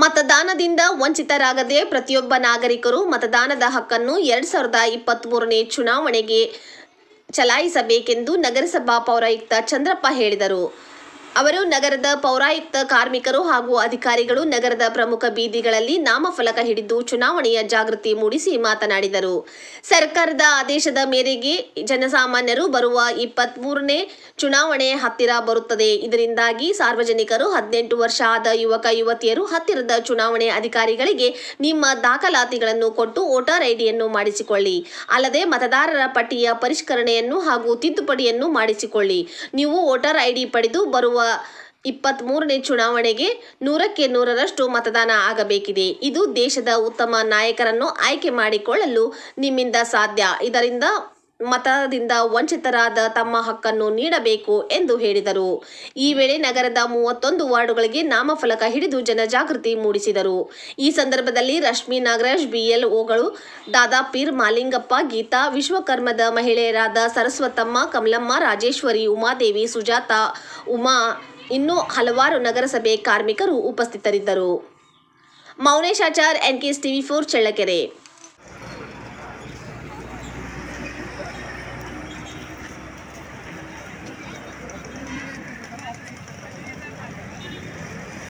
ಮತದಾನದಿಂದ ವಂಚಿತರಾಗದೆ ಪ್ರತಿಯೊಬ್ಬ ನಾಗರಿಕರು ಮತದಾನದ ಹಕ್ಕನ್ನು ಎರಡ್ ಸಾವಿರದ ಇಪ್ಪತ್ತ್ ಮೂರನೇ ಚುನಾವಣೆಗೆ ಚಲಾಯಿಸಬೇಕೆಂದು ನಗರಸಭಾ ಪೌರಾಯುಕ್ತ ಚಂದ್ರಪ್ಪ ಹೇಳಿದರು ಅವರು ನಗರದ ಪೌರಾಯುಕ್ತ ಕಾರ್ಮಿಕರು ಹಾಗೂ ಅಧಿಕಾರಿಗಳು ನಗರದ ಪ್ರಮುಖ ಬೀದಿಗಳಲ್ಲಿ ನಾಮಫಲಕ ಹಿಡಿದು ಚುನಾವಣೆಯ ಜಾಗೃತಿ ಮೂಡಿಸಿ ಮಾತನಾಡಿದರು ಸರ್ಕಾರದ ಆದೇಶದ ಮೇರೆಗೆ ಜನಸಾಮಾನ್ಯರು ಬರುವ ಇಪ್ಪತ್ತ್ ಚುನಾವಣೆ ಹತ್ತಿರ ಬರುತ್ತದೆ ಇದರಿಂದಾಗಿ ಸಾರ್ವಜನಿಕರು ಹದಿನೆಂಟು ವರ್ಷ ಆದ ಯುವಕ ಯುವತಿಯರು ಹತ್ತಿರದ ಚುನಾವಣೆ ಅಧಿಕಾರಿಗಳಿಗೆ ನಿಮ್ಮ ದಾಖಲಾತಿಗಳನ್ನು ಕೊಟ್ಟು ವೋಟರ್ ಐಡಿಯನ್ನು ಮಾಡಿಸಿಕೊಳ್ಳಿ ಅಲ್ಲದೆ ಮತದಾರರ ಪಟ್ಟಿಯ ಪರಿಷ್ಕರಣೆಯನ್ನು ಹಾಗೂ ತಿದ್ದುಪಡಿಯನ್ನು ಮಾಡಿಸಿಕೊಳ್ಳಿ ನೀವು ವೋಟರ್ ಐಡಿ ಪಡೆದು ಬರುವ ಇಪ್ಪತ್ಮೂರನೇ ಚುನಾವಣೆಗೆ ನೂರಕ್ಕೆ ನೂರರಷ್ಟು ಮತದಾನ ಆಗಬೇಕಿದೆ ಇದು ದೇಶದ ಉತ್ತಮ ನಾಯಕರನ್ನು ಆಯ್ಕೆ ಮಾಡಿಕೊಳ್ಳಲು ನಿಮ್ಮಿಂದ ಸಾಧ್ಯ ಇದರಿಂದ ಮತದಿಂದ ವಂಚಿತರಾದ ತಮ್ಮ ಹಕ್ಕನ್ನು ನೀಡಬೇಕು ಎಂದು ಹೇಳಿದರು ಈ ವೇಳೆ ನಗರದ ಮೂವತ್ತೊಂದು ವಾರ್ಡುಗಳಿಗೆ ನಾಮಫಲಕ ಹಿಡಿದು ಜನಜಾಗೃತಿ ಮೂಡಿಸಿದರು ಈ ಸಂದರ್ಭದಲ್ಲಿ ರಶ್ಮಿ ನಾಗರಾಜ್ ಬಿಎಲ್ ಓಗಳು ದಾದಾಪೀರ್ ಮಾಲಿಂಗಪ್ಪ ಗೀತಾ ವಿಶ್ವಕರ್ಮದ ಮಹಿಳೆಯರಾದ ಸರಸ್ವತಮ್ಮ ಕಮಲಮ್ಮ ರಾಜೇಶ್ವರಿ ಉಮಾದೇವಿ ಸುಜಾತ ಉಮಾ ಇನ್ನೂ ಹಲವಾರು ನಗರಸಭೆ ಕಾರ್ಮಿಕರು ಉಪಸ್ಥಿತರಿದ್ದರು Mauneshachar NKS TV four Challakere